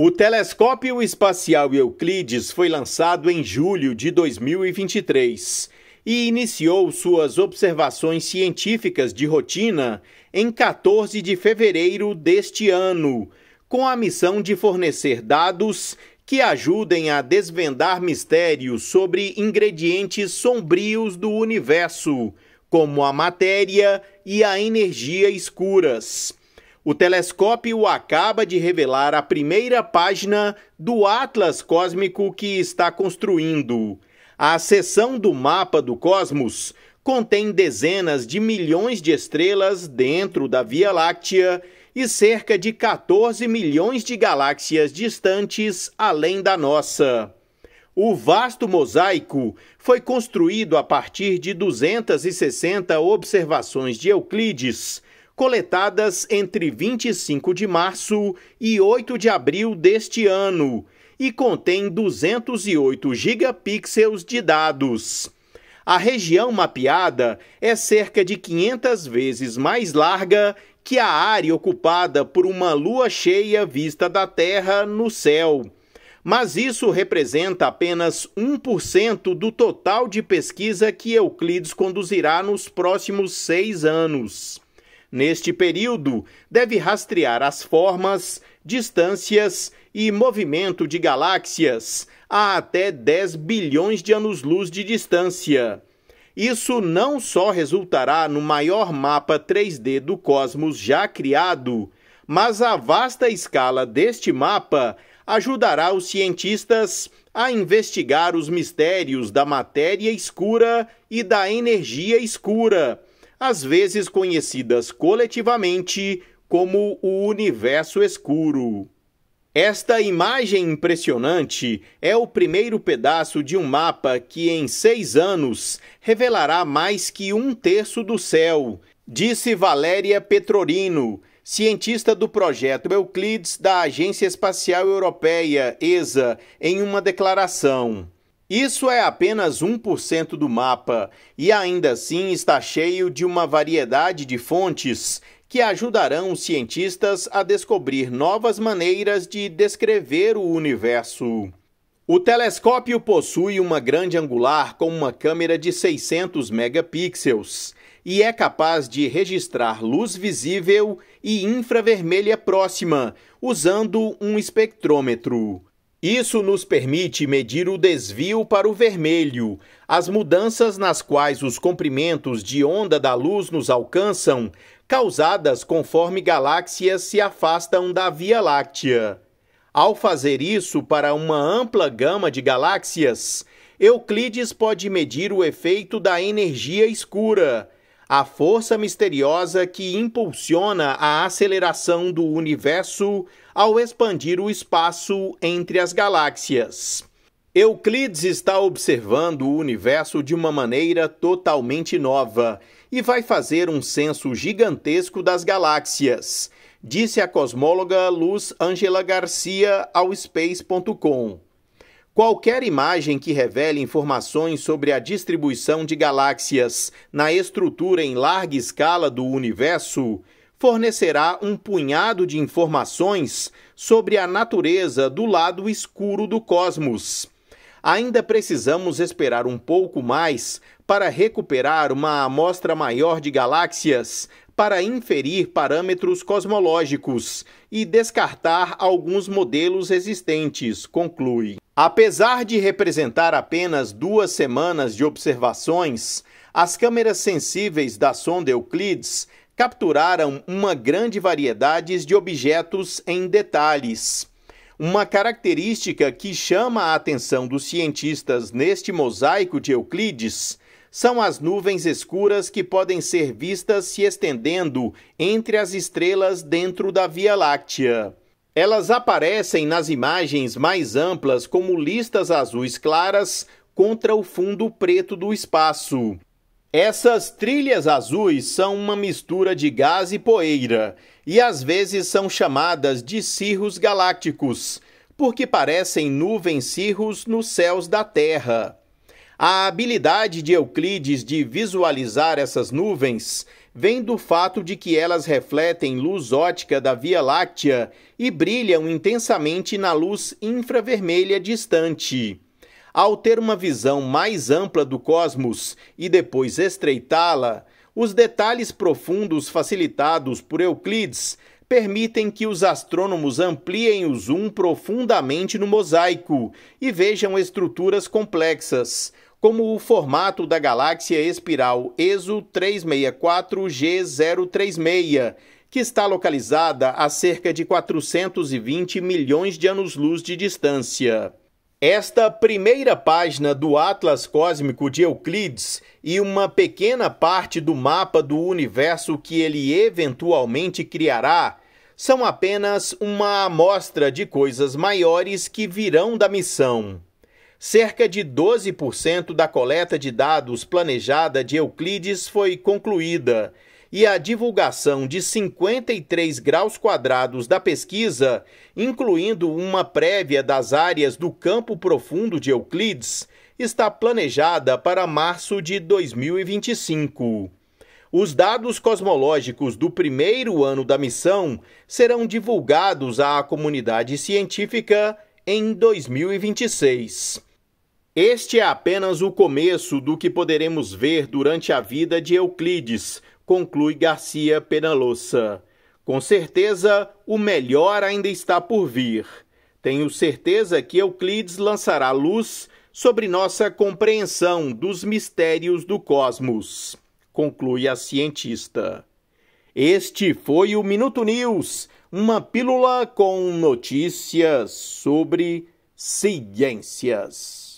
O telescópio espacial Euclides foi lançado em julho de 2023 e iniciou suas observações científicas de rotina em 14 de fevereiro deste ano, com a missão de fornecer dados que ajudem a desvendar mistérios sobre ingredientes sombrios do universo, como a matéria e a energia escuras o telescópio acaba de revelar a primeira página do Atlas Cósmico que está construindo. A seção do mapa do cosmos contém dezenas de milhões de estrelas dentro da Via Láctea e cerca de 14 milhões de galáxias distantes além da nossa. O vasto mosaico foi construído a partir de 260 observações de Euclides coletadas entre 25 de março e 8 de abril deste ano e contém 208 gigapixels de dados. A região mapeada é cerca de 500 vezes mais larga que a área ocupada por uma lua cheia vista da Terra no céu. Mas isso representa apenas 1% do total de pesquisa que Euclides conduzirá nos próximos seis anos. Neste período, deve rastrear as formas, distâncias e movimento de galáxias a até 10 bilhões de anos-luz de distância. Isso não só resultará no maior mapa 3D do cosmos já criado, mas a vasta escala deste mapa ajudará os cientistas a investigar os mistérios da matéria escura e da energia escura às vezes conhecidas coletivamente como o universo escuro. Esta imagem impressionante é o primeiro pedaço de um mapa que, em seis anos, revelará mais que um terço do céu, disse Valéria Petrorino, cientista do projeto Euclides da Agência Espacial Europeia, ESA, em uma declaração. Isso é apenas 1% do mapa, e ainda assim está cheio de uma variedade de fontes que ajudarão os cientistas a descobrir novas maneiras de descrever o universo. O telescópio possui uma grande angular com uma câmera de 600 megapixels e é capaz de registrar luz visível e infravermelha próxima usando um espectrômetro. Isso nos permite medir o desvio para o vermelho, as mudanças nas quais os comprimentos de onda da luz nos alcançam, causadas conforme galáxias se afastam da Via Láctea. Ao fazer isso para uma ampla gama de galáxias, Euclides pode medir o efeito da energia escura, a força misteriosa que impulsiona a aceleração do universo ao expandir o espaço entre as galáxias. Euclides está observando o universo de uma maneira totalmente nova e vai fazer um censo gigantesco das galáxias, disse a cosmóloga Luz Angela Garcia ao Space.com. Qualquer imagem que revele informações sobre a distribuição de galáxias na estrutura em larga escala do universo fornecerá um punhado de informações sobre a natureza do lado escuro do cosmos. Ainda precisamos esperar um pouco mais para recuperar uma amostra maior de galáxias para inferir parâmetros cosmológicos e descartar alguns modelos existentes, conclui. Apesar de representar apenas duas semanas de observações, as câmeras sensíveis da sonda Euclides capturaram uma grande variedade de objetos em detalhes. Uma característica que chama a atenção dos cientistas neste mosaico de Euclides são as nuvens escuras que podem ser vistas se estendendo entre as estrelas dentro da Via Láctea. Elas aparecem nas imagens mais amplas como listas azuis claras contra o fundo preto do espaço. Essas trilhas azuis são uma mistura de gás e poeira, e às vezes são chamadas de cirros galácticos, porque parecem nuvens cirros nos céus da Terra. A habilidade de Euclides de visualizar essas nuvens vem do fato de que elas refletem luz ótica da Via Láctea e brilham intensamente na luz infravermelha distante. Ao ter uma visão mais ampla do cosmos e depois estreitá-la, os detalhes profundos facilitados por Euclides permitem que os astrônomos ampliem o zoom profundamente no mosaico e vejam estruturas complexas, como o formato da galáxia espiral ESO 364G036, que está localizada a cerca de 420 milhões de anos-luz de distância. Esta primeira página do Atlas Cósmico de Euclides e uma pequena parte do mapa do universo que ele eventualmente criará são apenas uma amostra de coisas maiores que virão da missão. Cerca de 12% da coleta de dados planejada de Euclides foi concluída, e a divulgação de 53 graus quadrados da pesquisa, incluindo uma prévia das áreas do campo profundo de Euclides, está planejada para março de 2025. Os dados cosmológicos do primeiro ano da missão serão divulgados à comunidade científica em 2026. Este é apenas o começo do que poderemos ver durante a vida de Euclides, conclui Garcia Penalosa. Com certeza, o melhor ainda está por vir. Tenho certeza que Euclides lançará luz sobre nossa compreensão dos mistérios do cosmos, conclui a cientista. Este foi o Minuto News, uma pílula com notícias sobre ciências.